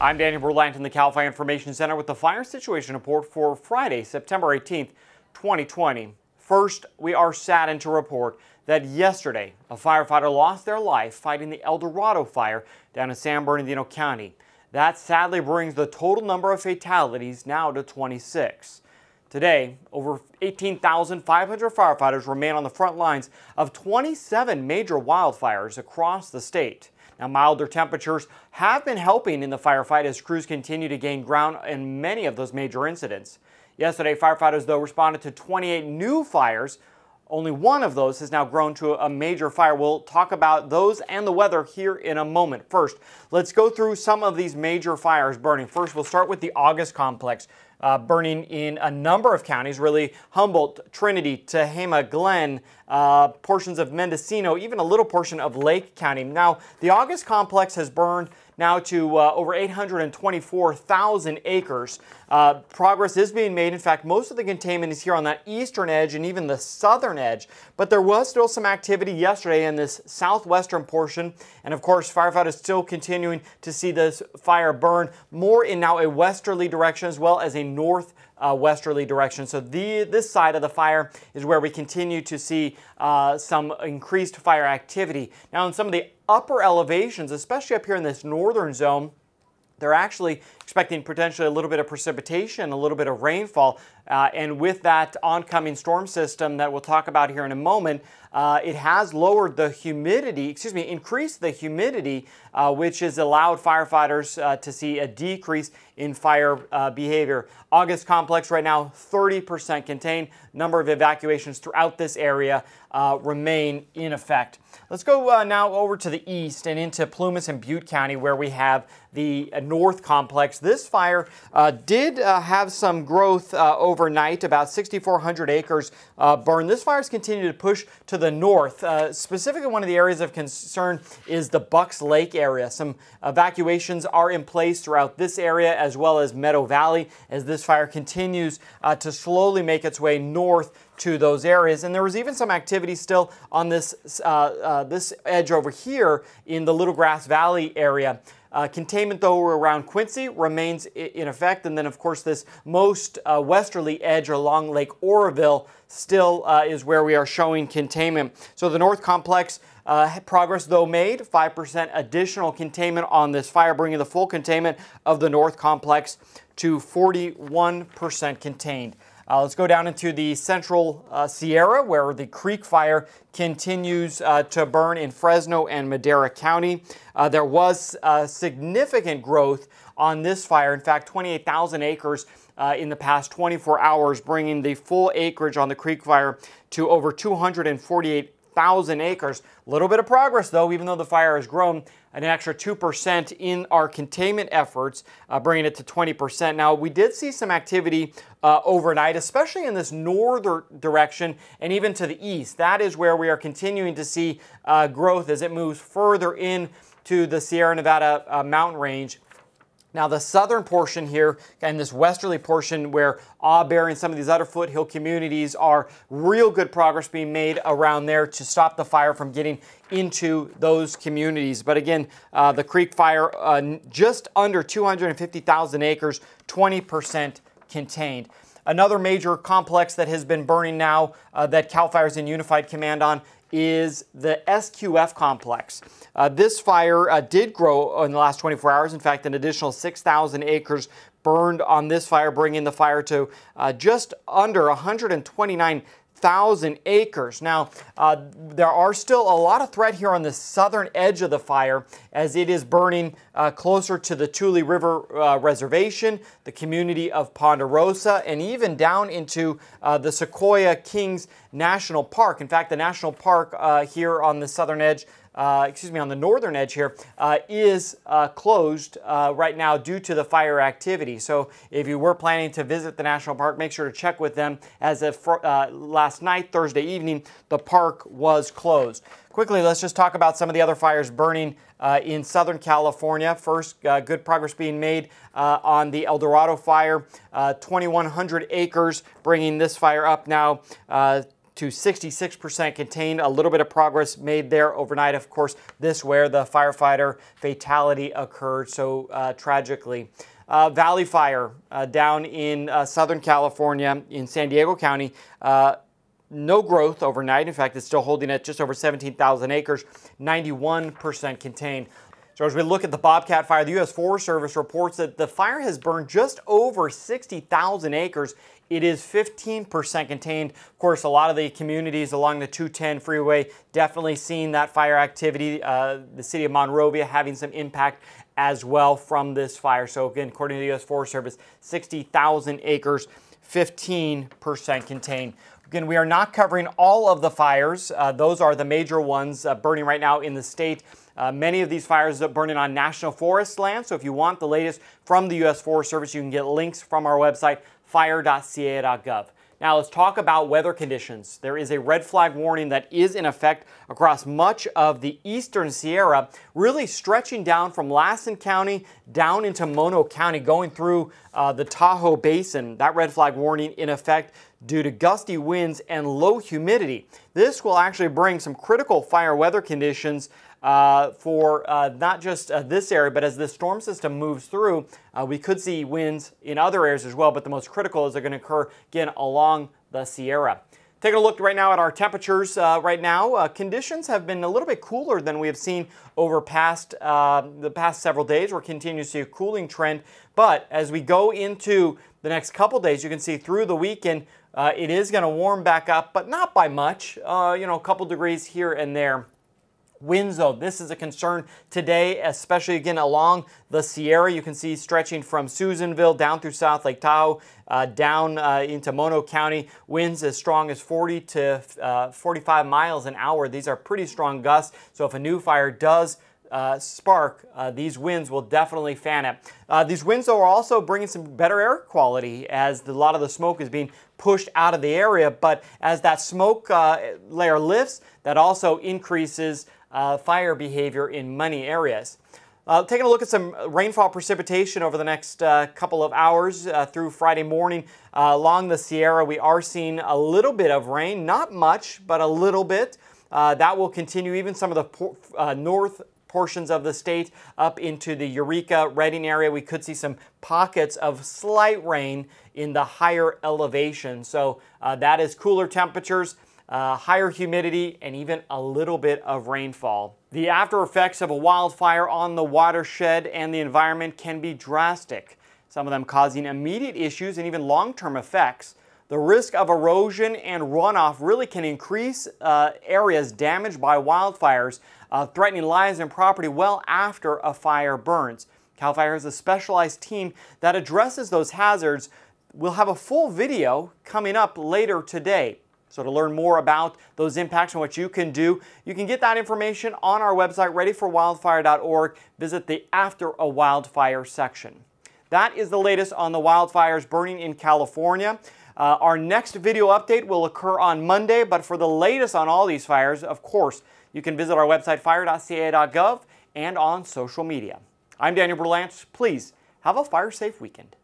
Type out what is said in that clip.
I'm Daniel Berlant in the CalFire Information Center with the fire situation report for Friday, September 18th, 2020. First, we are saddened to report that yesterday a firefighter lost their life fighting the El Dorado fire down in San Bernardino County. That sadly brings the total number of fatalities now to 26. Today, over 18,500 firefighters remain on the front lines of 27 major wildfires across the state. Now, milder temperatures have been helping in the firefight as crews continue to gain ground in many of those major incidents. Yesterday, firefighters, though, responded to 28 new fires. Only one of those has now grown to a major fire. We'll talk about those and the weather here in a moment. First, let's go through some of these major fires burning. First, we'll start with the August complex uh, burning in a number of counties, really Humboldt, Trinity, Tehama, Glen, uh, portions of Mendocino, even a little portion of Lake County. Now, the August complex has burned now to uh, over 824,000 acres. Uh, progress is being made. In fact, most of the containment is here on that eastern edge and even the southern edge. But there was still some activity yesterday in this southwestern portion. And of course, firefighters still continuing to see this fire burn more in now a westerly direction as well as a north uh, westerly direction. So the, this side of the fire is where we continue to see uh, some increased fire activity. Now in some of the upper elevations, especially up here in this northern zone, they're actually expecting potentially a little bit of precipitation, a little bit of rainfall. Uh, and with that oncoming storm system that we'll talk about here in a moment, uh, it has lowered the humidity, excuse me, increased the humidity, uh, which has allowed firefighters uh, to see a decrease in fire uh, behavior. August complex right now 30% contained. Number of evacuations throughout this area uh, remain in effect. Let's go now over to the east and into Plumas and Butte County where we have the north complex this fire uh, did uh, have some growth uh, overnight, about 6,400 acres uh, burned. This fire has continued to push to the north. Uh, specifically, one of the areas of concern is the Bucks Lake area. Some evacuations are in place throughout this area as well as Meadow Valley as this fire continues to slowly make its way north to those areas. And there was even some activity still on this, uh, uh, this edge over here in the Little Grass Valley area. Uh, containment, though, around Quincy remains in effect. And then, of course, this most uh, westerly edge along Lake Oroville still uh, is where we are showing containment. So the North Complex uh, progress, though, made 5% additional containment on this fire, bringing the full containment of the North Complex to 41% contained. Uh, let's go down into the central uh, Sierra where the creek fire continues uh, to burn in Fresno and Madera County. Uh, there was uh, significant growth on this fire. In fact, 28,000 acres uh, in the past 24 hours, bringing the full acreage on the creek fire to over 248 1,000 acres. A little bit of progress, though, even though the fire has grown an extra 2% in our containment efforts, uh, bringing it to 20%. Now, we did see some activity uh, overnight, especially in this northern direction and even to the east. That is where we are continuing to see uh, growth as it moves further in to the Sierra Nevada uh, mountain range. Now the southern portion here and this westerly portion where Auberry and some of these other foothill communities are real good progress being made around there to stop the fire from getting into those communities. But again, uh, the Creek Fire, uh, just under 250,000 acres, 20% contained. Another major complex that has been burning now uh, that CAL FIRE's in unified command on is the SQF complex. Uh, this fire uh, did grow in the last 24 hours. In fact, an additional 6,000 acres burned on this fire, bringing the fire to uh, just under 129 thousand acres. Now, uh, there are still a lot of threat here on the southern edge of the fire as it is burning uh, closer to the Tule River uh, Reservation, the community of Ponderosa, and even down into uh, the Sequoia Kings National Park. In fact, the national park uh, here on the southern edge uh, excuse me, on the northern edge here, uh, is uh, closed right now due to the fire activity. So if you were planning to visit the national park, make sure to check with them as if last night, Thursday evening, the park was closed. Quickly, let's just talk about some of the other fires burning uh, in Southern California. First, uh, good progress being made uh, on the El Dorado fire, 2,100 acres, bringing this fire up now to 66% contained. A little bit of progress made there overnight. Of course, this where the firefighter fatality occurred so uh, tragically. Uh, Valley Fire uh, down in uh, Southern California in San Diego County. Uh, no growth overnight. In fact, it's still holding at just over 17,000 acres, 91% contained. So as we look at the Bobcat fire, the U.S. Forest Service reports that the fire has burned just over 60,000 acres. It is 15% contained. Of course, a lot of the communities along the 210 freeway definitely seeing that fire activity. Uh, the city of Monrovia having some impact as well from this fire. So again, according to the U.S. Forest Service, 60,000 acres, 15% contained. Again, we are not covering all of the fires. Uh, those are the major ones uh, burning right now in the state. Uh, many of these fires are burning on national forest land, so if you want the latest from the U.S. Forest Service, you can get links from our website, fire.ca.gov. Now let's talk about weather conditions. There is a red flag warning that is in effect across much of the eastern Sierra, really stretching down from Lassen County down into Mono County, going through uh, the Tahoe Basin. That red flag warning in effect due to gusty winds and low humidity. This will actually bring some critical fire weather conditions uh, for uh, not just uh, this area, but as this storm system moves through, uh, we could see winds in other areas as well, but the most critical is they're going to occur again along the Sierra. Taking a look right now at our temperatures uh, right now, uh, conditions have been a little bit cooler than we have seen over past the past several days. We're continuing to see a cooling trend, but as we go into the next couple days, you can see through the weekend, uh, it is going to warm back up, but not by much, uh, you know, a couple degrees here and there. Winds, though, this is a concern today, especially again along the Sierra. You can see stretching from Susanville down through South Lake Tahoe, uh, down uh, into Mono County. Winds as strong as 40 to uh, 45 miles an hour. These are pretty strong gusts. So if a new fire does uh, spark, uh, these winds will definitely fan it. Uh, these winds, though, are also bringing some better air quality as the, a lot of the smoke is being pushed out of the area. But as that smoke uh, layer lifts, that also increases uh, fire behavior in many areas. Uh, taking a look at some rainfall precipitation over the next couple of hours through Friday morning along the Sierra, we are seeing a little bit of rain, not much, but a little bit. that will continue even some of the uh, north portions of the state up into the Eureka, Reading area. We could see some pockets of slight rain in the higher elevation. So uh, that is cooler temperatures. Uh, higher humidity, and even a little bit of rainfall. The after effects of a wildfire on the watershed and the environment can be drastic, some of them causing immediate issues and even long-term effects. The risk of erosion and runoff really can increase uh, areas damaged by wildfires, uh, threatening lives and property well after a fire burns. CAL FIRE is a specialized team that addresses those hazards. We'll have a full video coming up later today. So to learn more about those impacts and what you can do, you can get that information on our website, readyforwildfire.org. Visit the After a Wildfire section. That is the latest on the wildfires burning in California. Uh, our next video update will occur on Monday, but for the latest on all these fires, of course, you can visit our website fire.ca.gov and on social media. I'm Daniel Berlant. Please have a fire safe weekend.